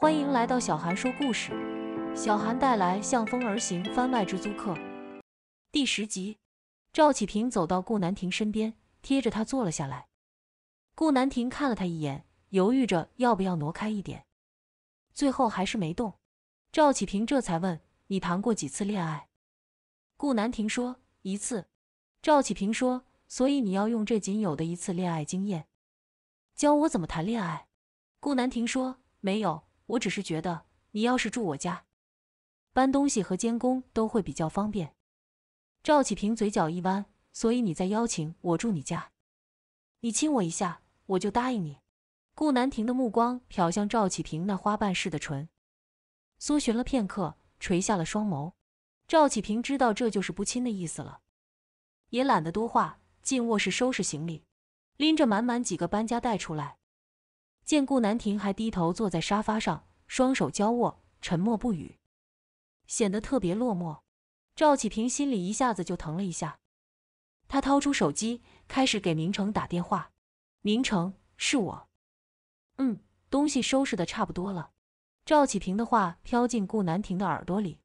欢迎来到小韩说故事，小韩带来《向风而行》番外之租客第十集。赵启平走到顾南亭身边，贴着他坐了下来。顾南亭看了他一眼，犹豫着要不要挪开一点，最后还是没动。赵启平这才问：“你谈过几次恋爱？”顾南亭说：“一次。”赵启平说：“所以你要用这仅有的一次恋爱经验，教我怎么谈恋爱？”顾南亭说：“没有。”我只是觉得，你要是住我家，搬东西和监工都会比较方便。赵启平嘴角一弯，所以你在邀请我住你家？你亲我一下，我就答应你。顾南亭的目光瞟向赵启平那花瓣似的唇，搜寻了片刻，垂下了双眸。赵启平知道这就是不亲的意思了，也懒得多话，进卧室收拾行李，拎着满满几个搬家袋出来。见顾南亭还低头坐在沙发上，双手交握，沉默不语，显得特别落寞。赵启平心里一下子就疼了一下，他掏出手机，开始给明成打电话：“明成，是我。”“嗯，东西收拾的差不多了。”赵启平的话飘进顾南亭的耳朵里，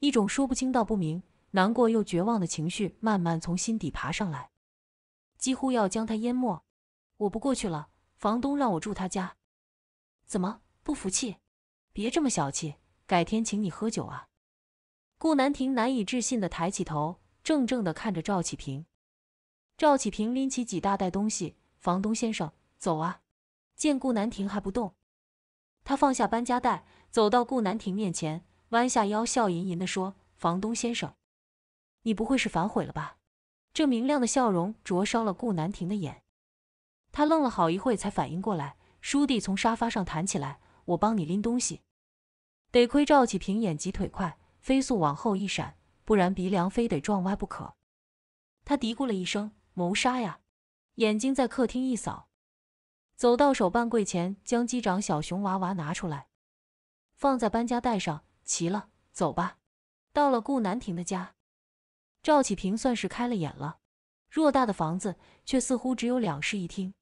一种说不清道不明、难过又绝望的情绪慢慢从心底爬上来，几乎要将他淹没。“我不过去了。”房东让我住他家，怎么不服气？别这么小气，改天请你喝酒啊！顾南亭难以置信的抬起头，怔怔的看着赵启平。赵启平拎起几大袋东西，房东先生，走啊！见顾南亭还不动，他放下搬家袋，走到顾南亭面前，弯下腰，笑吟吟的说：“房东先生，你不会是反悔了吧？”这明亮的笑容灼烧了顾南亭的眼。他愣了好一会才反应过来。舒弟从沙发上弹起来，我帮你拎东西。得亏赵启平眼疾腿快，飞速往后一闪，不然鼻梁非得撞歪不可。他嘀咕了一声：“谋杀呀！”眼睛在客厅一扫，走到手办柜前，将机长小熊娃娃拿出来，放在搬家袋上。齐了，走吧。到了顾南亭的家，赵启平算是开了眼了。偌大的房子，却似乎只有两室一厅。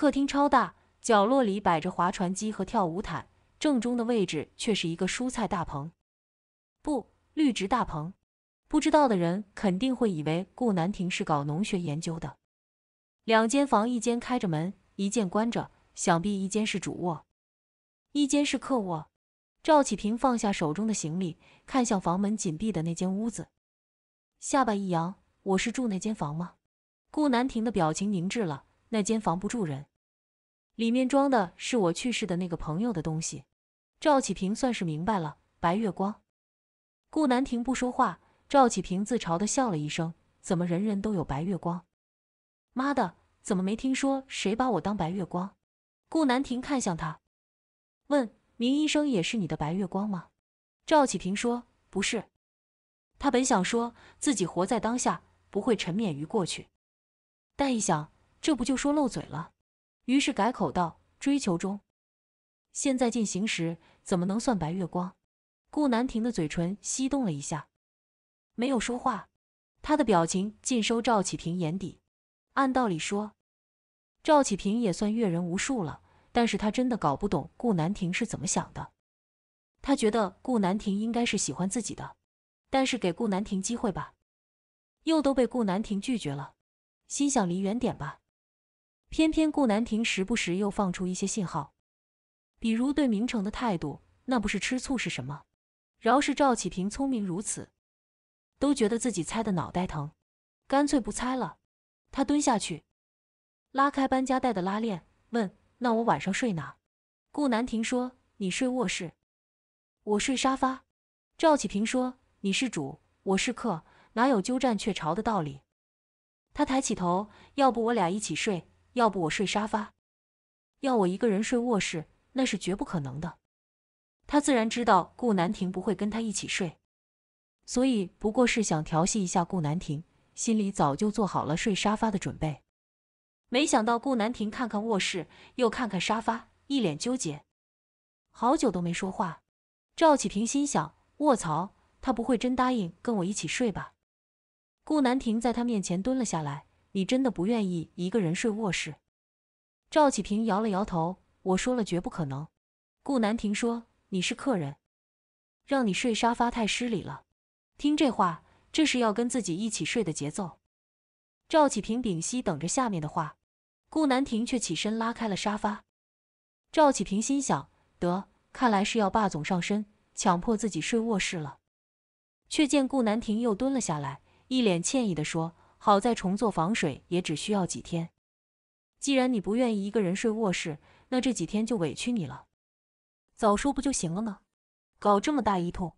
客厅超大，角落里摆着划船机和跳舞毯，正中的位置却是一个蔬菜大棚，不，绿植大棚。不知道的人肯定会以为顾南亭是搞农学研究的。两间房，一间开着门，一间关着，想必一间是主卧，一间是客卧。赵启平放下手中的行李，看向房门紧闭的那间屋子，下巴一扬：“我是住那间房吗？”顾南亭的表情凝滞了，那间房不住人。里面装的是我去世的那个朋友的东西。赵启平算是明白了，白月光。顾南亭不说话，赵启平自嘲地笑了一声：“怎么人人都有白月光？妈的，怎么没听说谁把我当白月光？”顾南亭看向他，问：“明医生也是你的白月光吗？”赵启平说：“不是。”他本想说自己活在当下，不会沉湎于过去，但一想，这不就说漏嘴了。于是改口道：“追求中，现在进行时怎么能算白月光？”顾南亭的嘴唇翕动了一下，没有说话。他的表情尽收赵启平眼底。按道理说，赵启平也算阅人无数了，但是他真的搞不懂顾南亭是怎么想的。他觉得顾南亭应该是喜欢自己的，但是给顾南亭机会吧，又都被顾南亭拒绝了。心想离远点吧。偏偏顾南亭时不时又放出一些信号，比如对明成的态度，那不是吃醋是什么？饶是赵启平聪明如此，都觉得自己猜的脑袋疼，干脆不猜了。他蹲下去，拉开搬家带的拉链，问：“那我晚上睡哪？”顾南亭说：“你睡卧室，我睡沙发。”赵启平说：“你是主，我是客，哪有鸠占鹊巢的道理？”他抬起头：“要不我俩一起睡？”要不我睡沙发，要我一个人睡卧室，那是绝不可能的。他自然知道顾南亭不会跟他一起睡，所以不过是想调戏一下顾南亭，心里早就做好了睡沙发的准备。没想到顾南亭看看卧室，又看看沙发，一脸纠结，好久都没说话。赵启平心想：卧槽，他不会真答应跟我一起睡吧？顾南亭在他面前蹲了下来。你真的不愿意一个人睡卧室？赵启平摇了摇头。我说了，绝不可能。顾南亭说：“你是客人，让你睡沙发太失礼了。”听这话，这是要跟自己一起睡的节奏。赵启平屏息等着下面的话，顾南亭却起身拉开了沙发。赵启平心想：得，看来是要霸总上身，强迫自己睡卧室了。却见顾南亭又蹲了下来，一脸歉意地说。好在重做防水也只需要几天。既然你不愿意一个人睡卧室，那这几天就委屈你了。早说不就行了吗？搞这么大一通。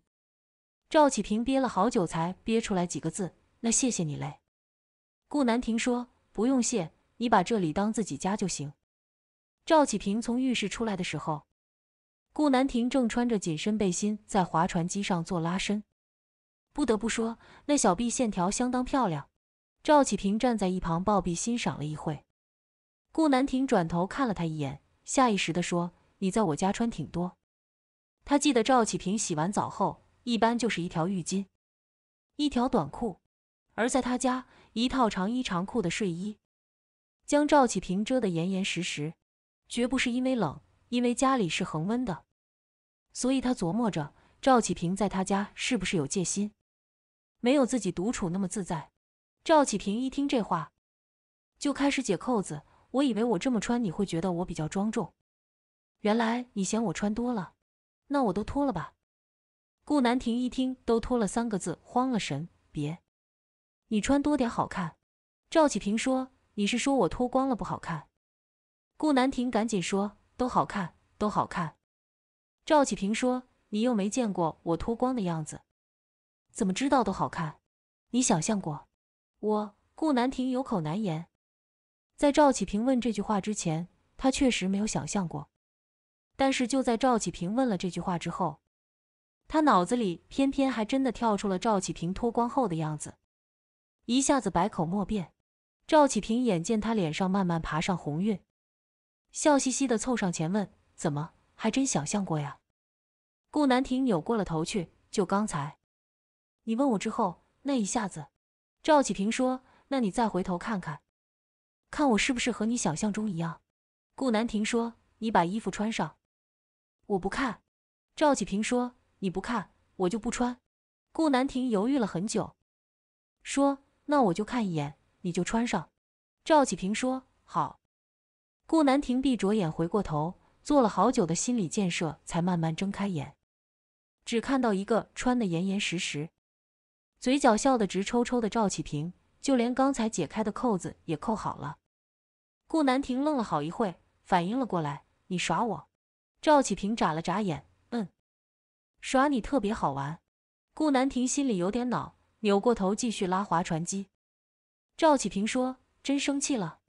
赵启平憋了好久才憋出来几个字：“那谢谢你嘞。”顾南亭说：“不用谢，你把这里当自己家就行。”赵启平从浴室出来的时候，顾南亭正穿着紧身背心在划船机上做拉伸。不得不说，那小臂线条相当漂亮。赵启平站在一旁，抱臂欣赏了一会。顾南亭转头看了他一眼，下意识地说：“你在我家穿挺多。”他记得赵启平洗完澡后，一般就是一条浴巾，一条短裤；而在他家，一套长衣长裤的睡衣，将赵启平遮得严严实实。绝不是因为冷，因为家里是恒温的。所以他琢磨着，赵启平在他家是不是有戒心，没有自己独处那么自在。赵启平一听这话，就开始解扣子。我以为我这么穿你会觉得我比较庄重，原来你嫌我穿多了，那我都脱了吧。顾南亭一听都脱了三个字，慌了神：“别，你穿多点好看。”赵启平说：“你是说我脱光了不好看？”顾南亭赶紧说：“都好看，都好看。”赵启平说：“你又没见过我脱光的样子，怎么知道都好看？你想象过？”我顾南亭有口难言，在赵启平问这句话之前，他确实没有想象过。但是就在赵启平问了这句话之后，他脑子里偏偏还真的跳出了赵启平脱光后的样子，一下子百口莫辩。赵启平眼见他脸上慢慢爬上红晕，笑嘻嘻的凑上前问：“怎么，还真想象过呀？”顾南亭扭过了头去，就刚才，你问我之后那一下子。赵启平说：“那你再回头看看，看我是不是和你想象中一样？”顾南亭说：“你把衣服穿上。”我不看。赵启平说：“你不看，我就不穿。”顾南亭犹豫了很久，说：“那我就看一眼，你就穿上。”赵启平说：“好。”顾南亭闭着眼回过头，做了好久的心理建设，才慢慢睁开眼，只看到一个穿得严严实实。嘴角笑得直抽抽的赵启平，就连刚才解开的扣子也扣好了。顾南亭愣了好一会，反应了过来：“你耍我？”赵启平眨了眨眼：“嗯，耍你特别好玩。”顾南亭心里有点恼，扭过头继续拉划船机。赵启平说：“真生气了？”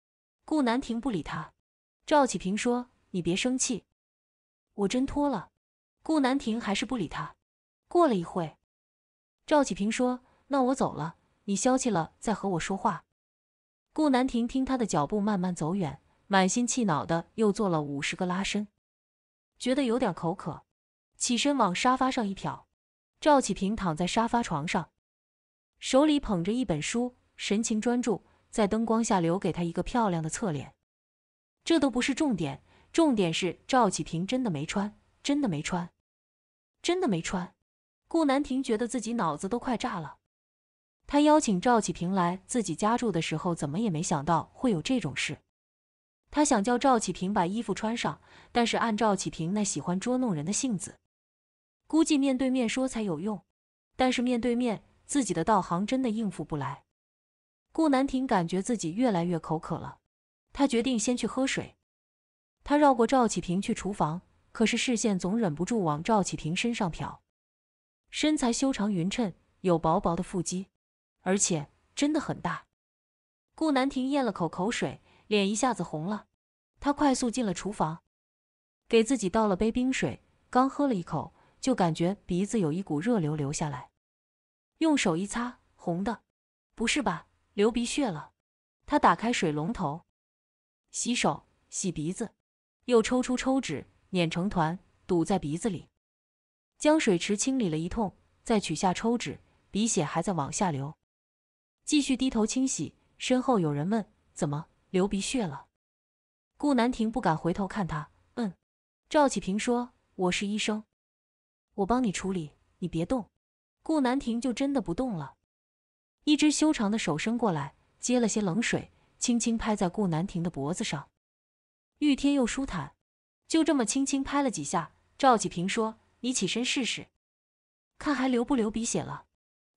顾南亭不理他。赵启平说：“你别生气，我真脱了。”顾南亭还是不理他。过了一会，赵启平说。那我走了，你消气了再和我说话。顾南亭听他的脚步慢慢走远，满心气恼的又做了五十个拉伸，觉得有点口渴，起身往沙发上一瞟，赵启平躺在沙发床上，手里捧着一本书，神情专注，在灯光下留给他一个漂亮的侧脸。这都不是重点，重点是赵启平真的没穿，真的没穿，真的没穿。顾南亭觉得自己脑子都快炸了。他邀请赵启平来自己家住的时候，怎么也没想到会有这种事。他想叫赵启平把衣服穿上，但是按赵启平那喜欢捉弄人的性子，估计面对面说才有用。但是面对面，自己的道行真的应付不来。顾南亭感觉自己越来越口渴了，他决定先去喝水。他绕过赵启平去厨房，可是视线总忍不住往赵启平身上瞟。身材修长匀称，有薄薄的腹肌。而且真的很大，顾南亭咽了口口水，脸一下子红了。他快速进了厨房，给自己倒了杯冰水，刚喝了一口，就感觉鼻子有一股热流流下来。用手一擦，红的，不是吧？流鼻血了。他打开水龙头，洗手，洗鼻子，又抽出抽纸，捻成团堵在鼻子里，将水池清理了一通，再取下抽纸，鼻血还在往下流。继续低头清洗，身后有人问：“怎么流鼻血了？”顾南亭不敢回头看他，嗯。赵启平说：“我是医生，我帮你处理，你别动。”顾南亭就真的不动了。一只修长的手伸过来，接了些冷水，轻轻拍在顾南亭的脖子上，玉天又舒坦。就这么轻轻拍了几下，赵启平说：“你起身试试，看还流不流鼻血了。”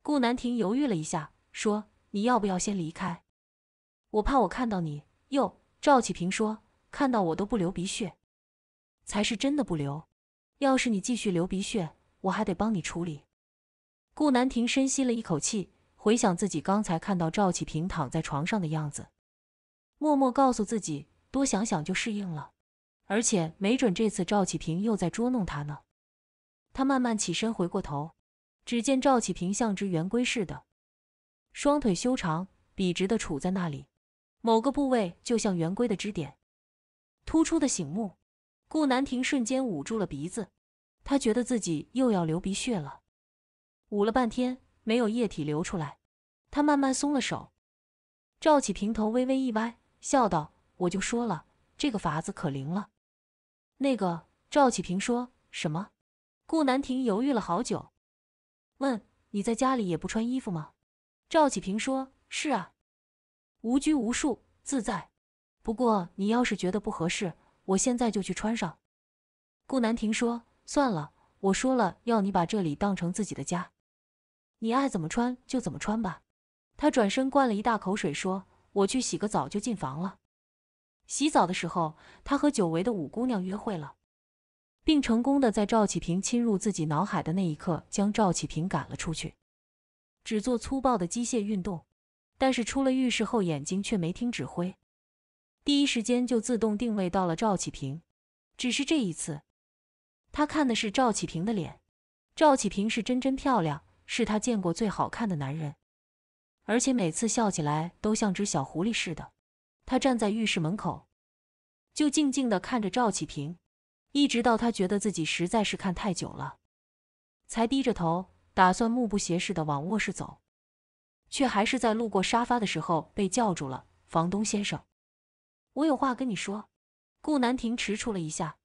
顾南亭犹豫了一下，说。你要不要先离开？我怕我看到你。哟，赵启平说：“看到我都不流鼻血，才是真的不流。要是你继续流鼻血，我还得帮你处理。”顾南亭深吸了一口气，回想自己刚才看到赵启平躺在床上的样子，默默告诉自己：多想想就适应了，而且没准这次赵启平又在捉弄他呢。他慢慢起身，回过头，只见赵启平像只圆规似的。双腿修长、笔直的杵在那里，某个部位就像圆规的支点，突出的醒目。顾南亭瞬间捂住了鼻子，他觉得自己又要流鼻血了。捂了半天，没有液体流出来，他慢慢松了手。赵启平头微微一歪，笑道：“我就说了，这个法子可灵了。”那个赵启平说什么？顾南亭犹豫了好久，问：“你在家里也不穿衣服吗？”赵启平说：“是啊，无拘无束，自在。不过你要是觉得不合适，我现在就去穿上。”顾南亭说：“算了，我说了要你把这里当成自己的家，你爱怎么穿就怎么穿吧。”他转身灌了一大口水，说：“我去洗个澡就进房了。”洗澡的时候，他和久违的五姑娘约会了，并成功的在赵启平侵入自己脑海的那一刻，将赵启平赶了出去。只做粗暴的机械运动，但是出了浴室后，眼睛却没听指挥，第一时间就自动定位到了赵启平。只是这一次，他看的是赵启平的脸。赵启平是真真漂亮，是他见过最好看的男人，而且每次笑起来都像只小狐狸似的。他站在浴室门口，就静静地看着赵启平，一直到他觉得自己实在是看太久了，才低着头。打算目不斜视地往卧室走，却还是在路过沙发的时候被叫住了。房东先生，我有话跟你说。顾南亭迟蹰了一下，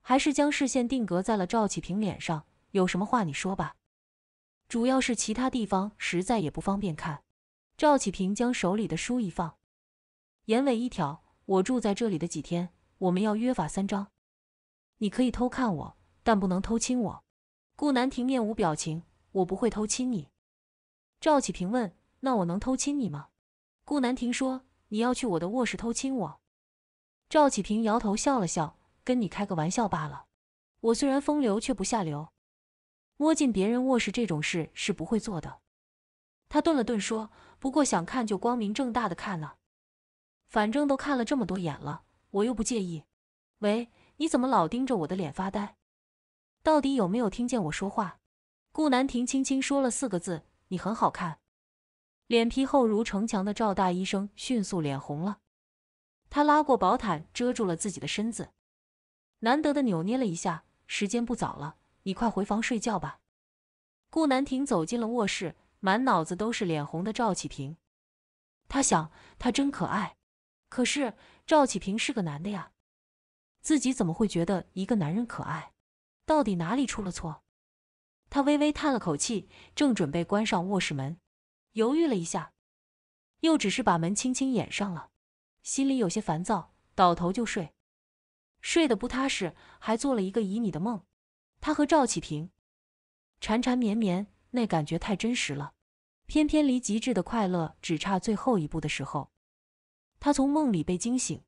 还是将视线定格在了赵启平脸上。有什么话你说吧，主要是其他地方实在也不方便看。赵启平将手里的书一放，眼尾一挑：“我住在这里的几天，我们要约法三章。你可以偷看我，但不能偷亲我。”顾南亭面无表情，我不会偷亲你。赵启平问：“那我能偷亲你吗？”顾南亭说：“你要去我的卧室偷亲我？”赵启平摇头笑了笑：“跟你开个玩笑罢了。我虽然风流，却不下流，摸进别人卧室这种事是不会做的。”他顿了顿说：“不过想看就光明正大的看啦，反正都看了这么多眼了，我又不介意。”喂，你怎么老盯着我的脸发呆？到底有没有听见我说话？顾南亭轻轻说了四个字：“你很好看。”脸皮厚如城墙的赵大医生迅速脸红了，他拉过薄毯遮住了自己的身子，难得的扭捏了一下。时间不早了，你快回房睡觉吧。顾南亭走进了卧室，满脑子都是脸红的赵启平。他想，他真可爱。可是赵启平是个男的呀，自己怎么会觉得一个男人可爱？到底哪里出了错？他微微叹了口气，正准备关上卧室门，犹豫了一下，又只是把门轻轻掩上了。心里有些烦躁，倒头就睡。睡得不踏实，还做了一个旖旎的梦。他和赵启平缠缠绵绵，那感觉太真实了。偏偏离极致的快乐只差最后一步的时候，他从梦里被惊醒，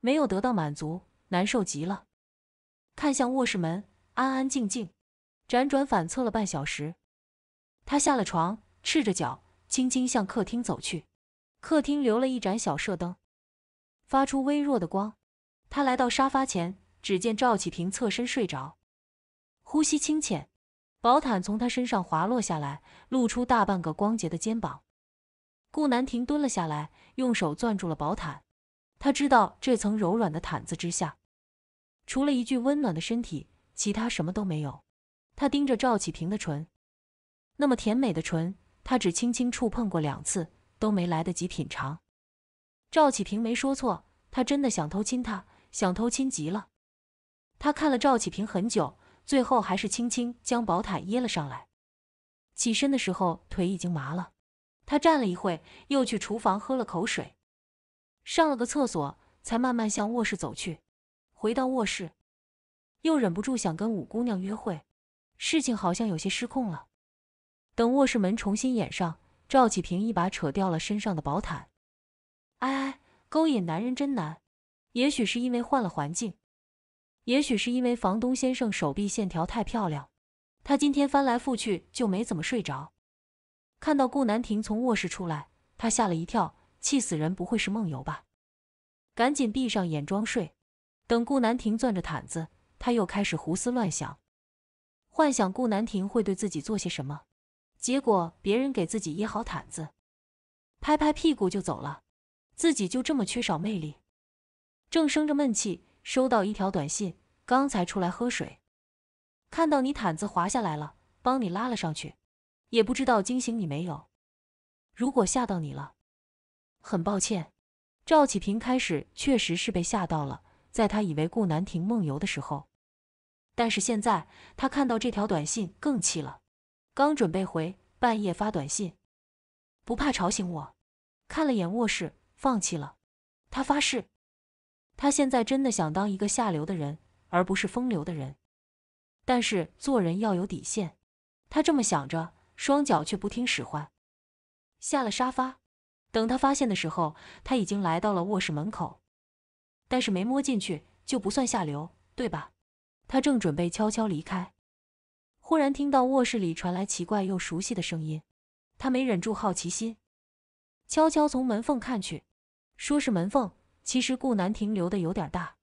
没有得到满足，难受极了。看向卧室门。安安静静，辗转反侧了半小时，他下了床，赤着脚，轻轻向客厅走去。客厅留了一盏小射灯，发出微弱的光。他来到沙发前，只见赵启平侧身睡着，呼吸清浅，薄毯从他身上滑落下来，露出大半个光洁的肩膀。顾南亭蹲了下来，用手攥住了薄毯。他知道这层柔软的毯子之下，除了一具温暖的身体。其他什么都没有，他盯着赵启平的唇，那么甜美的唇，他只轻轻触碰过两次，都没来得及品尝。赵启平没说错，他真的想偷亲他，想偷亲极了。他看了赵启平很久，最后还是轻轻将宝毯掖了上来。起身的时候腿已经麻了，他站了一会，又去厨房喝了口水，上了个厕所，才慢慢向卧室走去。回到卧室。又忍不住想跟五姑娘约会，事情好像有些失控了。等卧室门重新掩上，赵启平一把扯掉了身上的薄毯。哎，勾引男人真难。也许是因为换了环境，也许是因为房东先生手臂线条太漂亮，他今天翻来覆去就没怎么睡着。看到顾南亭从卧室出来，他吓了一跳，气死人！不会是梦游吧？赶紧闭上眼装睡。等顾南亭攥着毯子。他又开始胡思乱想，幻想顾南亭会对自己做些什么，结果别人给自己掖好毯子，拍拍屁股就走了，自己就这么缺少魅力。正生着闷气，收到一条短信：刚才出来喝水，看到你毯子滑下来了，帮你拉了上去，也不知道惊醒你没有。如果吓到你了，很抱歉。赵启平开始确实是被吓到了。在他以为顾南亭梦游的时候，但是现在他看到这条短信更气了。刚准备回，半夜发短信，不怕吵醒我？看了眼卧室，放弃了。他发誓，他现在真的想当一个下流的人，而不是风流的人。但是做人要有底线，他这么想着，双脚却不听使唤，下了沙发。等他发现的时候，他已经来到了卧室门口。但是没摸进去就不算下流，对吧？他正准备悄悄离开，忽然听到卧室里传来奇怪又熟悉的声音。他没忍住好奇心，悄悄从门缝看去。说是门缝，其实顾南亭留的有点大，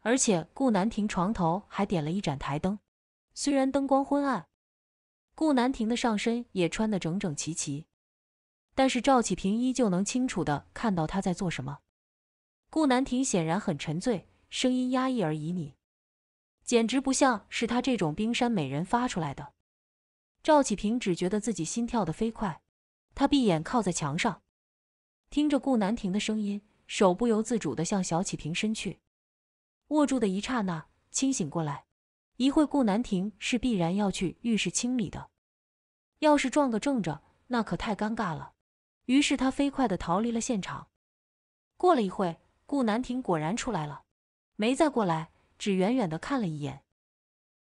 而且顾南亭床头还点了一盏台灯，虽然灯光昏暗，顾南亭的上身也穿得整整齐齐，但是赵启平依旧能清楚地看到他在做什么。顾南亭显然很沉醉，声音压抑而旖旎，简直不像是他这种冰山美人发出来的。赵启平只觉得自己心跳得飞快，他闭眼靠在墙上，听着顾南亭的声音，手不由自主地向小启平伸去，握住的一刹那清醒过来。一会顾南亭是必然要去浴室清理的，要是撞个正着，那可太尴尬了。于是他飞快地逃离了现场。过了一会。顾南亭果然出来了，没再过来，只远远的看了一眼，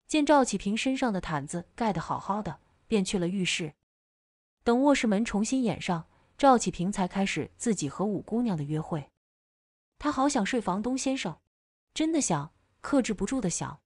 见赵启平身上的毯子盖得好好的，便去了浴室。等卧室门重新掩上，赵启平才开始自己和五姑娘的约会。他好想睡房东先生，真的想，克制不住的想。